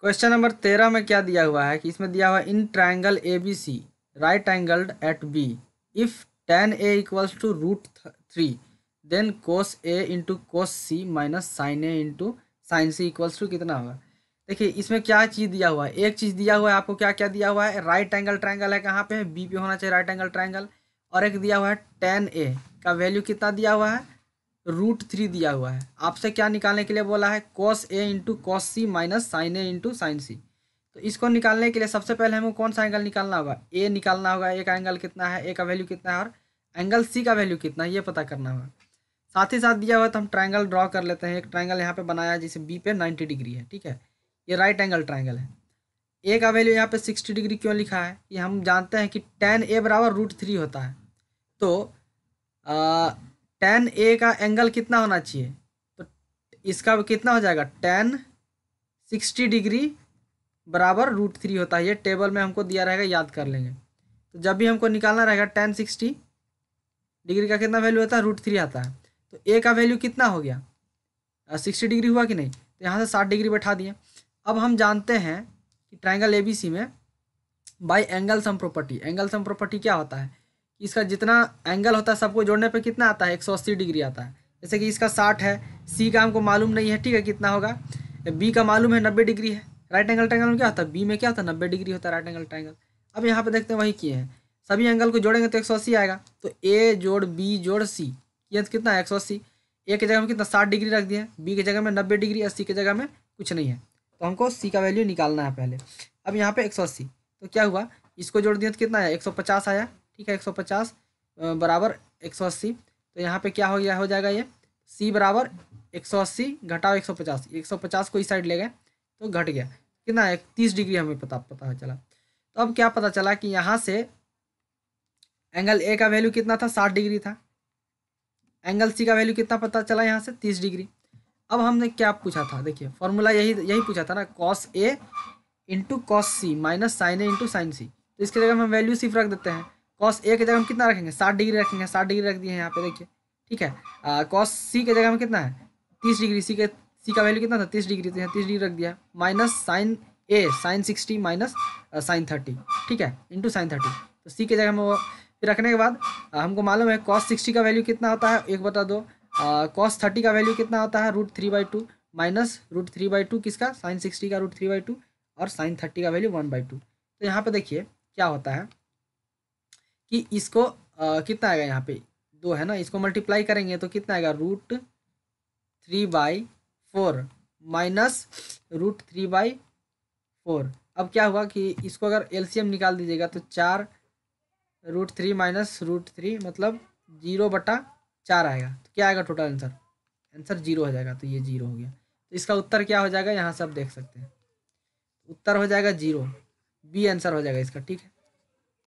question number तेरह में क्या दिया हुआ है कि इसमें दिया हुआ in triangle A B C right angled at B if tan A equals to root three then cos A into cos C minus sin A into sin C equals to कितना होगा देखिए इसमें क्या चीज़ दिया हुआ है एक चीज़ दिया हुआ है आपको क्या क्या दिया हुआ है राइट एंगल ट्राइंगल है कहाँ पे है बी पे होना चाहिए राइट एंगल ट्राइंगल और एक दिया हुआ है टेन ए का वैल्यू कितना दिया हुआ है रूट थ्री दिया हुआ है आपसे क्या निकालने के लिए बोला है cos A into cos C minus sin A into sin C तो इसको निकालने के लिए सबसे पहले हमें कौन सा एंगल निकालना होगा ए निकालना होगा ए का एंगल कितना है ए का वैल्यू कितना है और एंगल सी का वैल्यू कितना है ये पता करना होगा साथ ही साथ दिया हुआ तो हम ट्राइंगल ड्रॉ कर लेते हैं एक ट्राइंगल यहाँ पर बनाया है जिसे बी पे नाइन्टी डिग्री है ठीक है ये राइट एंगल ट्राइंगल है ए का वैल्यू यहाँ पर सिक्सटी डिग्री क्यों लिखा है ये हम जानते हैं कि टेन ए बराबर रूट थ्री होता है तो टेन ए का एंगल कितना होना चाहिए तो इसका कितना हो जाएगा टेन सिक्सटी डिग्री बराबर रूट थ्री होता है ये टेबल में हमको दिया रहेगा याद कर लेंगे तो जब भी हमको निकालना रहेगा टेन सिक्सटी डिग्री का कितना वैल्यू होता है रूट थ्री आता है तो ए का वैल्यू कितना हो गया सिक्सटी डिग्री हुआ कि नहीं तो यहाँ से साठ डिग्री बैठा दिए अब हम जानते हैं कि ट्राइंगल ए बी सी में by angle sum property angle sum property क्या होता है कि इसका जितना एंगल होता है सबको जोड़ने पर कितना आता है एक सौ अस्सी डिग्री आता है जैसे कि इसका साठ है सी का हमको मालूम नहीं है ठीक है कितना होगा बी का मालूम है नब्बे डिग्री है राइट एंगल ट्रैंगल में क्या होता है बी में क्या होता है नब्बे डिग्री होता है राइट एंगल ट्रैंगल अब यहाँ पे देखते हैं वही किए हैं सभी एंगल को जोड़ेंगे तो एक सौ अस्सी आएगा तो ए जोड़ बी जोड़ सी ये तो कितना है एक सौ अस्सी ए की जगह में कितना साठ डिग्री रख दिए बी की जगह में नब्बे डिग्री और सी की जगह में कुछ नहीं है तो हमको सी का वैल्यू निकालना है पहले अब यहाँ पे एक सौ अस्सी तो क्या हुआ इसको जोड़ दिया तो कितना आया एक सौ पचास आया ठीक है एक सौ पचास बराबर एक सौ अस्सी तो यहाँ पे क्या हो गया हो जाएगा ये सी बराबर एक सौ अस्सी घटाओ एक सौ पचास एक सौ पचास को इस साइड ले गए तो घट गया कितना एक तीस डिग्री हमें पता पता चला तो अब क्या पता चला कि यहाँ से एंगल ए का वैल्यू कितना था साठ डिग्री था एंगल सी का वैल्यू कितना पता चला यहाँ से तीस डिग्री अब हमने क्या पूछा था देखिए फॉर्मूला यही यही पूछा था ना cos A into cos C minus sin A into sin C तो इसके जगह हम वैल्यू सिर्फ रख देते हैं कॉस ए की जगह हम कितना रखेंगे साठ डिग्री रखेंगे साठ डिग्री रख दिए हैं यहाँ पे देखिए ठीक है कॉस सी के जगह में कितना है तीस डिग्री सी के सी का वैल्यू कितना था तीस डिग्री तो यहाँ तीस डिग्री रख दिया minus sin A sin sixty minus sin thirty ठीक है इंटू साइन थर्टी तो सी के जगह हम फिर रखने के बाद आ, हमको मालूम है कॉस सिक्सटी का वैल्यू कितना होता है एक बता दो कॉस थर्टी का वैल्यू कितना होता है root three by two minus root three by two किसका साइन सिक्सटी का रूट थ्री बाई टू और साइन थर्टी का वैल्यू वन बाई टू तो यहाँ पर देखिए क्या होता है कि इसको आ, कितना आएगा यहाँ पे दो है ना इसको मल्टीप्लाई करेंगे तो कितना आएगा root three by four minus root three by four अब क्या हुआ कि इसको अगर एलसीएम निकाल दीजिएगा तो चार root three minus root three मतलब जीरो बटा चार आएगा तो क्या आएगा टोटल आंसर आंसर जीरो हो जाएगा तो ये जीरो हो गया तो इसका उत्तर क्या हो जाएगा यहाँ से आप देख सकते हैं उत्तर हो जाएगा जीरो बी आंसर हो जाएगा इसका ठीक है